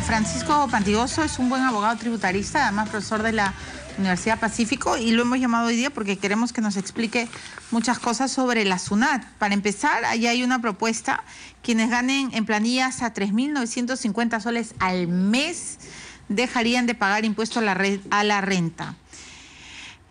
Francisco Pantigoso es un buen abogado tributarista, además profesor de la Universidad Pacífico, y lo hemos llamado hoy día porque queremos que nos explique muchas cosas sobre la SUNAT. Para empezar, ahí hay una propuesta, quienes ganen en planillas a 3.950 soles al mes dejarían de pagar impuesto a la renta.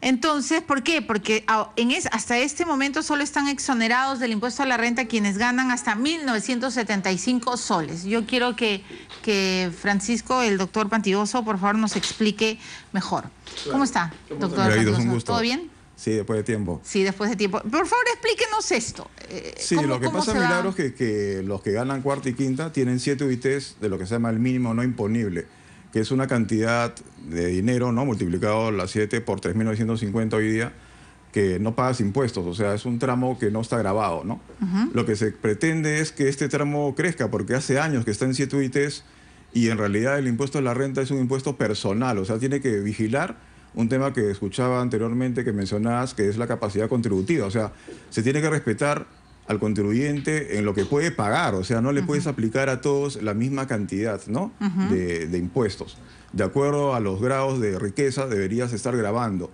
Entonces, ¿por qué? Porque en hasta este momento solo están exonerados del impuesto a la renta quienes ganan hasta 1.975 soles. Yo quiero que, Francisco, el doctor Pantigoso, por favor, nos explique mejor. ¿Cómo está, doctor? Pantigoso? ¿Todo bien? Sí, después de tiempo. Sí, después de tiempo. Por favor, explíquenos esto. Eh, sí, lo que pasa, Milagro, es que, que, los que ganan cuarta y quinta tienen siete UITs de lo que se llama el mínimo no imponible que es una cantidad de dinero, ¿no? Multiplicado las 7 por 3.950 hoy día, que no pagas impuestos, o sea, es un tramo que no está grabado, ¿no? Lo que se pretende es que este tramo crezca, porque hace años que está en 7 UITs y en realidad el impuesto de la renta es un impuesto personal, o sea, tiene que vigilar un tema que escuchaba anteriormente que mencionabas, que es la capacidad contributiva, o sea, se tiene que respetar al contribuyente en lo que puede pagar, o sea, no le puedes aplicar a todos la misma cantidad ¿no? de, impuestos. De acuerdo a los grados de riqueza deberías estar grabando.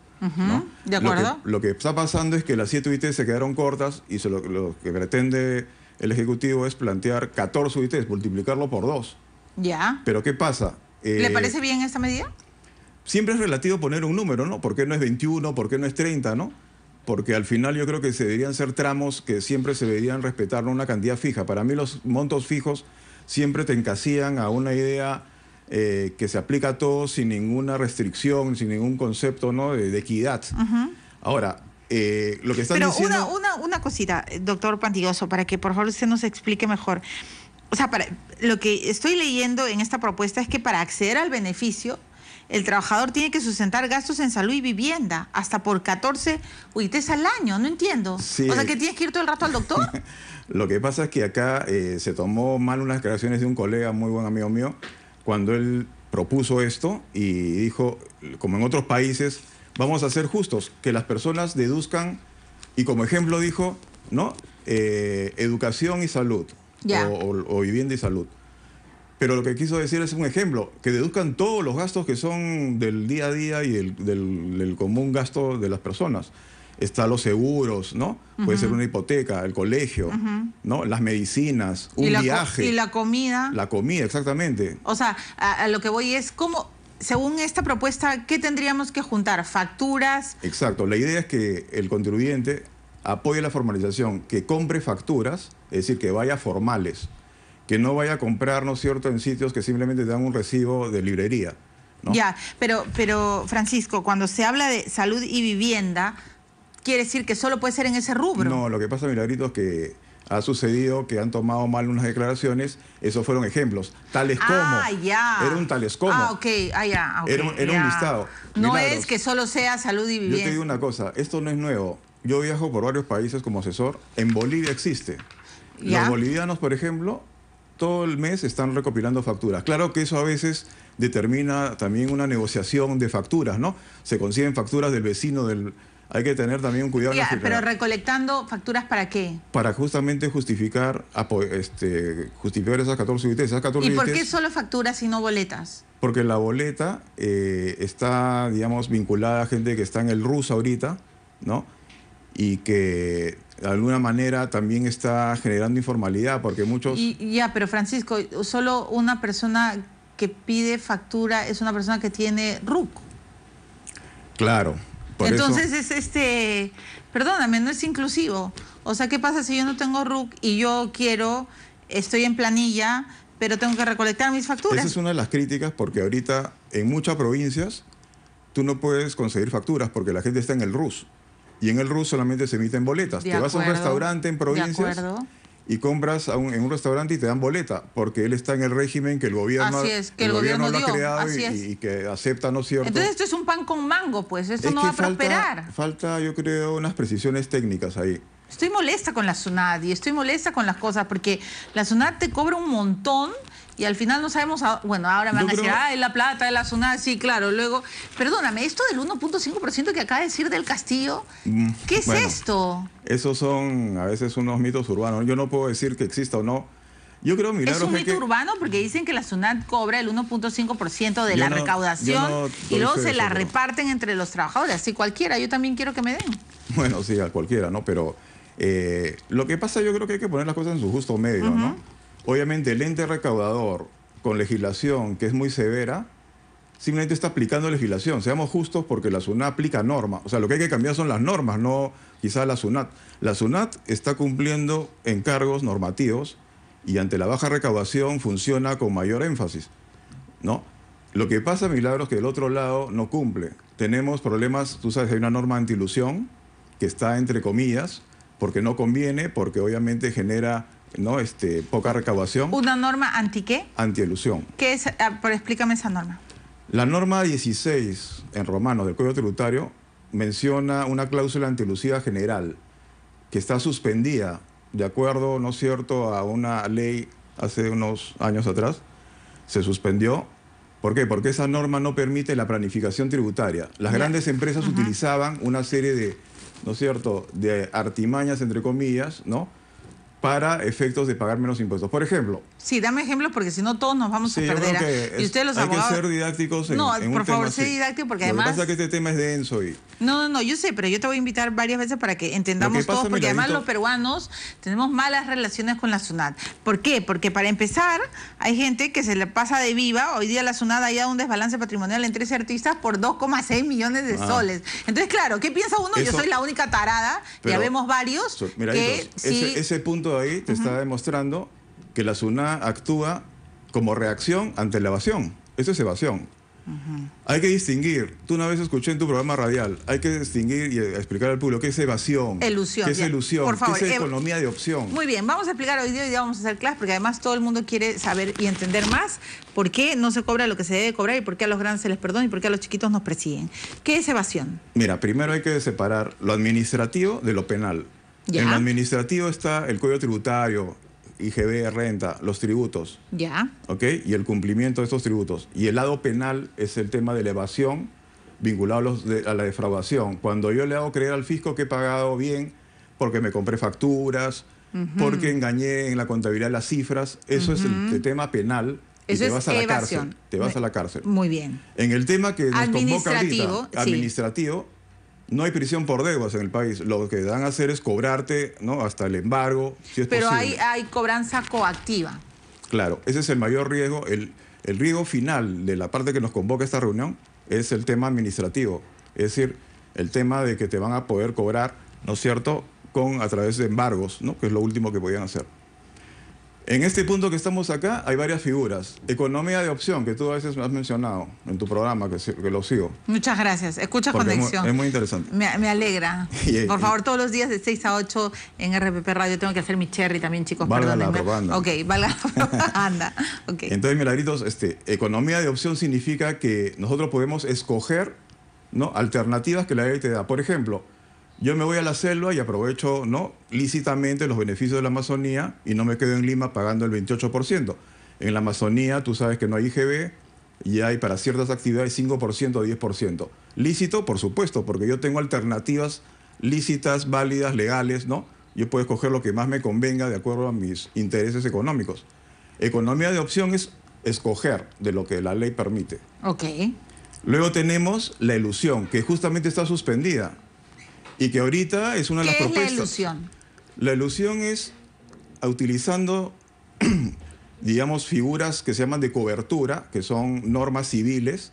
¿De acuerdo? Lo que, está pasando es que las 7 UITs se quedaron cortas y lo, que pretende el Ejecutivo es plantear 14 UITs, multiplicarlo por dos. Ya. Pero ¿qué pasa? ¿Le eh, parece bien esta medida? Siempre es relativo poner un número, ¿no? ¿Por qué no es 21? ¿Por qué no es 30? ¿No? porque al final yo creo que se deberían ser tramos que siempre se deberían respetar una cantidad fija. Para mí los montos fijos siempre te encasían a una idea eh, que se aplica a todos sin ninguna restricción, sin ningún concepto ¿no? de, equidad. Ahora, eh, lo que están Pero una, una, cosita, doctor Pantigoso, para que por favor usted nos explique mejor. O sea, para, lo que estoy leyendo en esta propuesta es que para acceder al beneficio el trabajador tiene que sustentar gastos en salud y vivienda, hasta por 14 UITs al año, no entiendo. O sea, que tienes que ir todo el rato al doctor. Lo que pasa es que acá eh, se tomó mal unas declaraciones de un colega muy buen amigo mío, cuando él propuso esto y dijo, como en otros países, vamos a ser justos, que las personas deduzcan, y como ejemplo dijo, ¿no? Eh, educación y salud, o vivienda y salud. Pero lo que quiso decir es un ejemplo, que deduzcan todos los gastos que son del día a día y del, común gasto de las personas. Está los seguros, ¿no? Puede ser una hipoteca, el colegio, ¿no? Las medicinas, un viaje. y la comida. La comida, exactamente. O sea, a, lo que voy es cómo, según esta propuesta, ¿qué tendríamos que juntar? ¿Facturas? Exacto. La idea es que el contribuyente apoye la formalización, que compre facturas, es decir, que vaya formales que no vaya a comprar, ¿no es cierto?, en sitios que simplemente dan un recibo de librería. Ya, pero, pero Francisco, cuando se habla de salud y vivienda, quiere decir que solo puede ser en ese rubro. No, lo que pasa, Milagrito, es que ha sucedido que han tomado mal unas declaraciones, esos fueron ejemplos. Tales ah, como. Ah, ya. Era un tales como. Ah, ok, ah, ya. era, un listado. No es que solo sea salud y vivienda. Yo te digo una cosa, esto no es nuevo. Yo viajo por varios países como asesor. En Bolivia existe. Los bolivianos, por ejemplo, todo el mes están recopilando facturas. Claro que eso a veces determina también una negociación de facturas, ¿no? Se consiguen facturas del vecino del... Hay que tener también un cuidado. pero recolectando facturas para qué? Para justamente justificar, este, justificar esas 14 UITs. ¿Y por qué solo facturas y no boletas? Porque la boleta eh, está, digamos, vinculada a gente que está en el RUS ahorita, ¿no? Y que de alguna manera también está generando informalidad, porque muchos... ya, pero Francisco, solo una persona que pide factura es una persona que tiene RUC. Claro. Entonces es este, perdóname, no es inclusivo. O sea, ¿qué pasa si yo no tengo RUC y yo quiero, estoy en planilla, pero tengo que recolectar mis facturas? Esa es una de las críticas porque ahorita en muchas provincias tú no puedes conseguir facturas porque la gente está en el RUS y en el RUS solamente se emiten boletas. te vas a un restaurante en provincias y compras en un restaurante y te dan boleta, porque él está en el régimen que el gobierno, lo ha creado y, que acepta, ¿no es cierto? Entonces esto es un pan con mango, pues, esto no va a prosperar. Falta, yo creo, unas precisiones técnicas ahí. Estoy molesta con la SUNAT y estoy molesta con las cosas, porque la SUNAT te cobra un montón y al final no sabemos, bueno, ahora van a decir, ah, es la plata, de la Sunat, sí, claro, luego, perdóname, esto del 1.5% que acaba de decir del Castillo, mm, ¿qué es esto? Esos son a veces unos mitos urbanos. Yo no puedo decir que exista o no. Yo creo, Milagros, es un mito urbano porque dicen que la SUNAT cobra el 1.5% de la recaudación y luego se la reparten entre los trabajadores. Así cualquiera, yo también quiero que me den. Bueno, sí, a cualquiera, ¿no? Pero eh, lo que pasa yo creo que hay que poner las cosas en su justo medio, ¿no? Obviamente el ente recaudador con legislación que es muy severa, simplemente está aplicando legislación. Seamos justos porque la SUNAT aplica normas. O sea, lo que hay que cambiar son las normas, no quizás la SUNAT. La SUNAT está cumpliendo encargos normativos y ante la baja recaudación funciona con mayor énfasis. ¿no? Lo que pasa, Milagros, que el otro lado no cumple. Tenemos problemas, tú sabes, hay una norma antilusión que está entre comillas porque no conviene, porque obviamente genera ¿no? Este, poca recaudación. ¿Una norma anti qué? Antielusión. ¿Qué es? Ah, por explícame esa norma. La norma 16 en romano del Código Tributario menciona una cláusula antielusiva general que está suspendida de acuerdo, ¿no es cierto?, a una ley hace unos años atrás. Se suspendió. ¿Por qué? Porque esa norma no permite la planificación tributaria. Las grandes empresas utilizaban una serie de, ¿no es cierto?, de artimañas, entre comillas, ¿no? para efectos de pagar menos impuestos. Por ejemplo. Sí, dame ejemplos porque si no todos nos vamos a perder. ¿ah? y ustedes los hay que ser didácticos. no, por favor, sé didáctico porque además. pasa que este tema es denso y. No, no, no, yo sé, pero yo te voy a invitar varias veces para que entendamos todos, porque además los peruanos tenemos malas relaciones con la SUNAT. ¿Por qué? Porque para empezar, hay gente que se le pasa de viva. Hoy día la SUNAT ha dado un desbalance patrimonial en 13 artistas por 2,6 millones de ah. soles. Entonces, claro, ¿qué piensa uno? Yo soy la única tarada, ya vemos varios. que ese punto ahí te está demostrando que la SUNA actúa como reacción ante la evasión. Eso es evasión. Hay que distinguir, tú una vez escuché en tu programa radial, hay que distinguir y explicar al público qué es evasión, elusión, qué es elusión, es eh, economía de opción. Muy bien, vamos a explicar hoy día, y vamos a hacer clase porque además todo el mundo quiere saber y entender más por qué no se cobra lo que se debe cobrar y por qué a los grandes se les perdona y por qué a los chiquitos nos persiguen. ¿Qué es evasión? Mira, primero hay que separar lo administrativo de lo penal. En administrativo está el Código Tributario, IGB, renta, los tributos. Ya. ¿Ok? Y el cumplimiento de estos tributos. Y el lado penal es el tema de evasión vinculado a, la defraudación. Cuando yo le hago creer al fisco que he pagado bien porque me compré facturas, porque engañé en la contabilidad las cifras, eso es el, tema penal. te vas a la cárcel. Te vas a la cárcel. Muy bien. En el tema que nos convoca administrativo, no hay prisión por deudas en el país. Lo que dan a hacer es cobrarte ¿no? hasta el embargo, Pero Hay, hay cobranza coactiva. Claro, ese es el mayor riesgo. El, el riesgo final de la parte que nos convoca esta reunión es el tema administrativo. Es decir, el tema de que te van a poder cobrar, ¿no es cierto?, con, a través de embargos, ¿no? que es lo último que podían hacer. En este punto que estamos acá hay varias figuras. Economía de opción, que tú a veces me has mencionado en tu programa, que, lo sigo. Muchas gracias. Escucha Conexión. Es muy, interesante. Me, alegra. Por favor, todos los días de 6 a 8 en RPP Radio tengo que hacer mi cherry también, chicos. Valga Ok, valga la Okay. Entonces, Milagritos, este, economía de opción significa que nosotros podemos escoger ¿no? alternativas que la ley te da. Por ejemplo, yo me voy a la selva y aprovecho ¿no? lícitamente los beneficios de la Amazonía y no me quedo en Lima pagando el 28%. En la Amazonía tú sabes que no hay IGB y hay para ciertas actividades 5% o 10%. Lícito, por supuesto, porque yo tengo alternativas lícitas, válidas, legales, ¿no? Yo puedo escoger lo que más me convenga de acuerdo a mis intereses económicos. Economía de opción es escoger de lo que la ley permite. Ok. Luego tenemos la ilusión, que justamente está suspendida y que ahorita es una de las ¿Qué propuestas. la ilusión? La ilusión es ah, utilizando, digamos, figuras que se llaman de cobertura, que son normas civiles,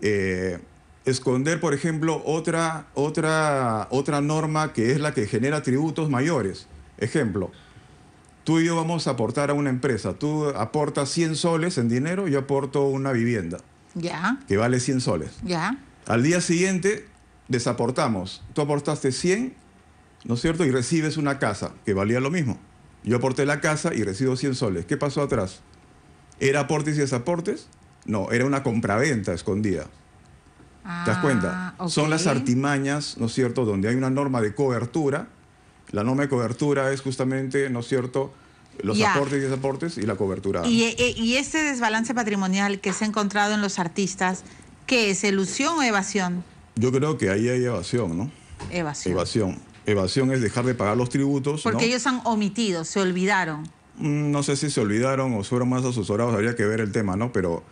eh, esconder, por ejemplo, otra, otra, otra norma que es la que genera tributos mayores. Ejemplo, tú y yo vamos a aportar a una empresa. Tú aportas 100 soles en dinero, yo aporto una vivienda. Ya. Que vale 100 soles. Ya. Al día siguiente, desaportamos. Tú aportaste 100, ¿no es cierto? Y recibes una casa que valía lo mismo. Yo aporté la casa y recibo 100 soles. ¿Qué pasó atrás? ¿Era aportes y desaportes? No, era una compraventa escondida. ¿Te das cuenta? Ah, Son las artimañas, ¿no es cierto?, donde hay una norma de cobertura. La norma de cobertura es justamente, ¿no es cierto?, los aportes y desaportes y la cobertura. Y, eh, y este desbalance patrimonial que se ha encontrado en los artistas, ¿qué es? ¿Elusión o evasión? Yo creo que ahí hay evasión, ¿no? Evasión. Evasión. Evasión es dejar de pagar los tributos. Porque ellos han omitido, se olvidaron. Mm, no sé si se olvidaron o fueron más asesorados, habría que ver el tema, ¿no? Pero.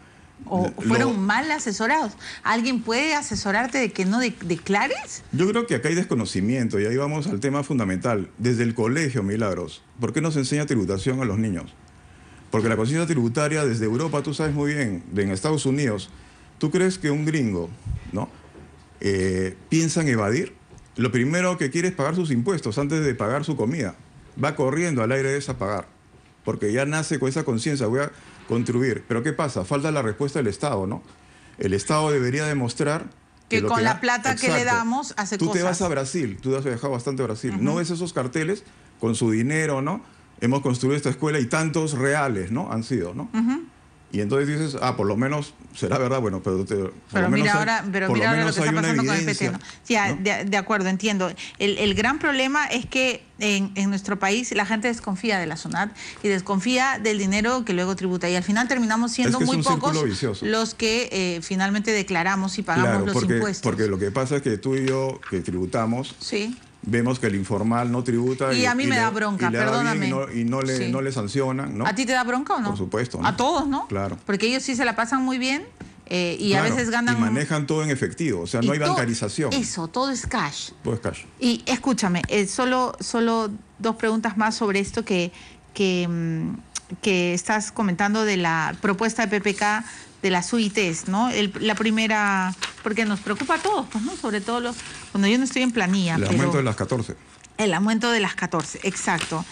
O fueron mal asesorados. ¿Alguien puede asesorarte de que no declares? Yo creo que acá hay desconocimiento y ahí vamos al tema fundamental. Desde el colegio, Milagros, ¿por qué no se enseña tributación a los niños? Porque la conciencia tributaria desde Europa, tú sabes muy bien, en Estados Unidos, tú crees que un gringo, ¿no? Eh, piensan evadir, lo primero que quiere es pagar sus impuestos antes de pagar su comida. Va corriendo al aire de esa pagar, porque ya nace con esa conciencia, voy a contribuir. Pero ¿qué pasa? Falta la respuesta del Estado, ¿no? El Estado debería demostrar que, con la plata que le damos hace tú Tú te vas a Brasil, tú has viajado bastante a Brasil, ¿no ves esos carteles con su dinero, no? Hemos construido esta escuela y tantos reales, ¿no? Han sido, ¿no? Y entonces dices, ah, por lo menos será verdad, bueno, pero, te, pero mira ahora, pero mira ahora lo que está pasando con el PT. Sí, ah, de, acuerdo, entiendo. El, gran problema es que en, nuestro país la gente desconfía de la SUNAT y desconfía del dinero que luego tributa. Y al final terminamos siendo muy pocos los que eh, finalmente declaramos y pagamos los porque, impuestos. Porque lo que pasa es que tú y yo que tributamos, sí. Vemos que el informal no tributa. Y, a mí me da bronca, y y, no, le, sancionan, ¿A ti te da bronca o no? Por supuesto. A todos, ¿no? Claro. Porque ellos sí se la pasan muy bien eh, y a veces ganan. Y manejan todo en efectivo, o sea, no hay bancarización. Eso, todo es cash. Todo es cash. Y escúchame, eh, solo, solo dos preguntas más sobre esto que, que mm, estás comentando de la propuesta de PPK de las UITs, ¿no? la primera, porque nos preocupa a todos, pues, ¿no? Sobre todo los, cuando yo no estoy en planilla. El aumento de las 14. El aumento de las 14, exacto.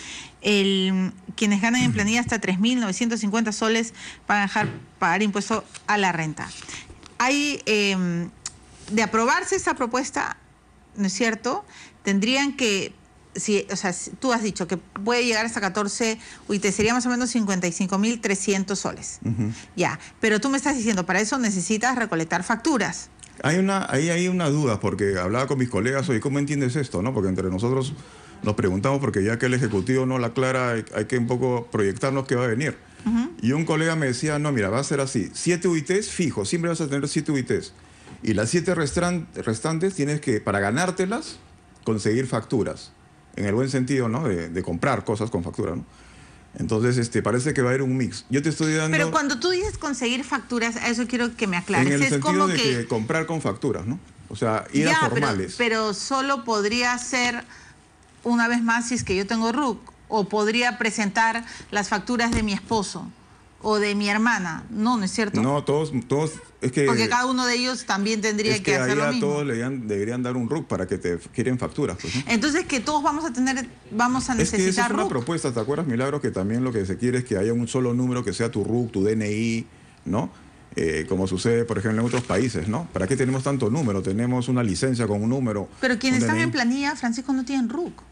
El, quienes ganan en planilla hasta 3.950 soles van a dejar pagar impuesto a la renta. Hay, em, de aprobarse esa propuesta, ¿no es cierto? Tendrían que o sea, tú has dicho que puede llegar hasta 14, uy, sería más o menos 55.300 soles. Ya, pero tú me estás diciendo, para eso necesitas recolectar facturas. Hay una, ahí hay una duda, porque hablaba con mis colegas hoy, ¿cómo entiendes esto? No? Porque entre nosotros nos preguntamos, porque ya que el Ejecutivo no la aclara, hay, que un poco proyectarnos qué va a venir. Y un colega me decía, no, mira, va a ser así, siete UITs fijos, siempre vas a tener siete UITs. Y las siete restantes tienes que, para ganártelas, conseguir facturas en el buen sentido, ¿no? De, comprar cosas con factura, ¿no? Entonces, este, parece que va a haber un mix. Yo te estoy dando. Pero cuando tú dices conseguir facturas, a eso quiero que me aclares. En el sentido de que... comprar con facturas, ¿no? O sea, ir a formales. pero, solo podría ser una vez más si es que yo tengo RUC o podría presentar las facturas de mi esposo o de mi hermana. No, no es cierto. No, todos, todos, es que... Porque cada uno de ellos también tendría que, hacer lo mismo. todos le deberían dar un RUC para que te quieren facturas. Pues, Entonces que todos vamos a tener, vamos a necesitar Es que es una propuesta, ¿te acuerdas, Milagro? Que también lo que se quiere es que haya un solo número que sea tu RUC, tu DNI, ¿no? Eh, como sucede, por ejemplo, en otros países, ¿no? ¿Para qué tenemos tanto número? Tenemos una licencia con un número. Pero quienes están en planilla, Francisco, no tienen RUC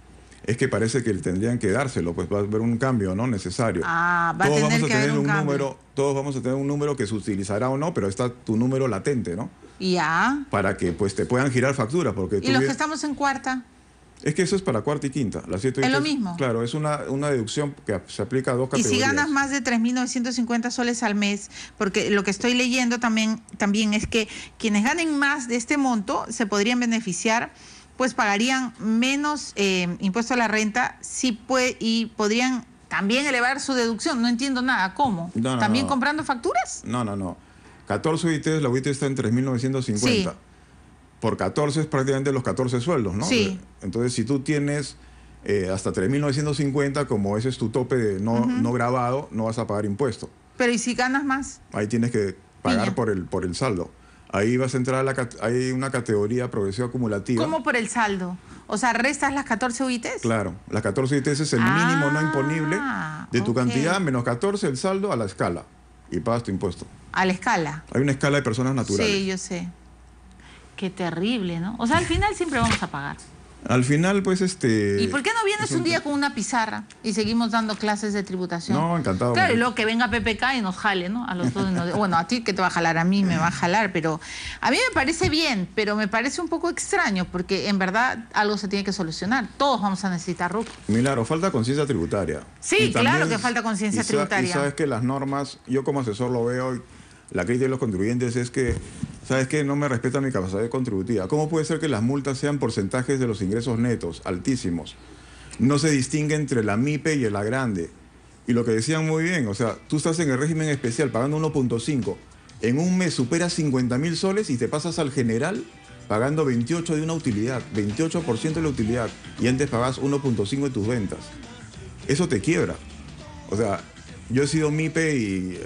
es que parece que tendrían que dárselo, pues va a haber un cambio no necesario. Ah, va todos a vamos a tener un, número, todos vamos a tener un número que se utilizará o no, pero está tu número latente, ¿no? Ya. Para que pues te puedan girar facturas, porque. Y los que estamos en cuarta. Es que eso es para cuarta y quinta. La siete es lo mismo. Claro, es una, deducción que se aplica a dos categorías. Y si ganas más de 3.950 soles al mes, porque lo que estoy leyendo también, también es que quienes ganen más de este monto se podrían beneficiar pues pagarían menos eh, impuesto a la renta si puede, y podrían también elevar su deducción. No entiendo nada. ¿Cómo? ¿También comprando facturas? No, no, no. 14 UITs, la UIT está en 3.950. Por 14 es prácticamente los 14 sueldos, ¿no? Sí. Entonces, si tú tienes eh, hasta 3.950, como ese es tu tope no, no grabado, no vas a pagar impuesto. Pero ¿y si ganas más? Ahí tienes que pagar por el, por el saldo. Ahí vas a entrar a la, hay una categoría progresiva acumulativa. ¿Cómo por el saldo? O sea, restas las 14 UITs. Claro, las 14 UITs es el mínimo no imponible ah, de tu cantidad menos 14 el saldo a la escala y pagas tu impuesto. A la escala. Hay una escala de personas naturales. Sí, yo sé. Qué terrible, ¿no? O sea, al final siempre vamos a pagar. Al final, pues este. ¿Y por qué no vienes un día con una pizarra y seguimos dando clases de tributación? No, encantado. Claro, y luego que venga PPK y nos jale, ¿no? A los dos. bueno, a ti que te va a jalar, a mí me va a jalar, pero a mí me parece bien, pero me parece un poco extraño porque en verdad algo se tiene que solucionar. Todos vamos a necesitar RUC. Milagro, falta conciencia tributaria. Sí, claro que falta conciencia tributaria. Y sabes que las normas, yo como asesor lo veo, la crisis de los contribuyentes es que ¿Sabes qué? No me respeta mi capacidad contributiva. ¿Cómo puede ser que las multas sean porcentajes de los ingresos netos, altísimos? No se distingue entre la MIPE y la grande. Y lo que decían muy bien, o sea, tú estás en el régimen especial pagando 1.5. En un mes superas 50 mil soles y te pasas al general pagando 28 de una utilidad, 28% de la utilidad. Y antes pagas 1.5 de tus ventas. Eso te quiebra. O sea, yo he sido MIPE y,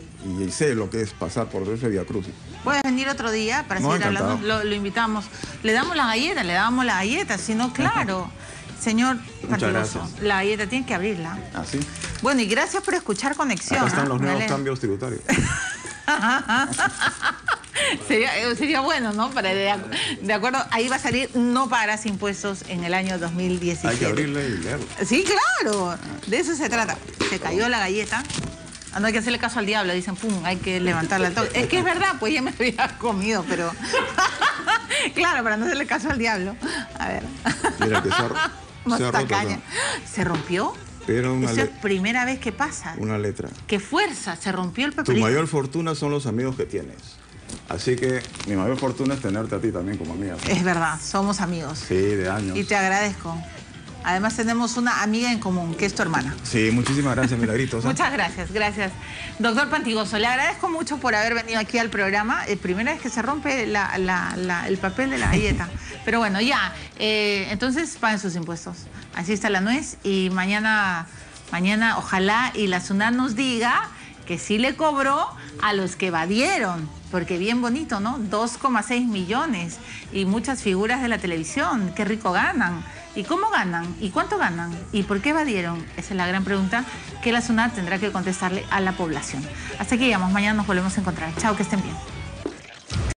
sé lo que es pasar por delfe Via Cruz... Puedes venir otro día para seguir hablando. Lo, invitamos. Le damos la galleta? le damos la galleta? sino claro. Señor Partidoso, la galleta tiene que abrirla. Ah, bueno, y gracias por escuchar Conexión. Acá están ¿ah? los nuevos cambios tributarios. Eh, sería, bueno, ¿no? de, acuerdo, ahí va a salir no paras impuestos en el año 2017. Hay que abrirla y leerla. Sí, claro. De eso se trata. Se cayó la galleta. No hay que hacerle caso al diablo, dicen, pum, hay que levantarla la Es que es verdad, pues ya me había comido, pero... claro, para no hacerle caso al diablo. A ver. Mira, que se se rompió? Pero una es primera vez que pasa. Una letra. ¡Qué fuerza! Se rompió el papelito. Tu mayor fortuna son los amigos que tienes. Así que mi mayor fortuna es tenerte a ti también como amiga. Es verdad, somos amigos. Sí, de años. Y te agradezco. Además tenemos una amiga en común, que es tu hermana. Sí, muchísimas gracias, Milagritos. ¿eh? Muchas gracias, gracias. Doctor Pantigoso, le agradezco mucho por haber venido aquí al programa. Eh, primera vez que se rompe el papel de la galleta. Pero bueno, ya. Eh, entonces paguen sus impuestos. Así está la nuez. Y mañana, mañana ojalá y la Sunan nos diga que sí le cobró a los que evadieron, porque bien bonito, ¿no? 2,6 millones y muchas figuras de la televisión, qué rico ganan. ¿Y cómo ganan? ¿Y cuánto ganan? ¿Y por qué evadieron? Esa es la gran pregunta que la SUNAT tendrá que contestarle a la población. Hasta que llegamos. Mañana nos volvemos a encontrar. Chao, que estén bien.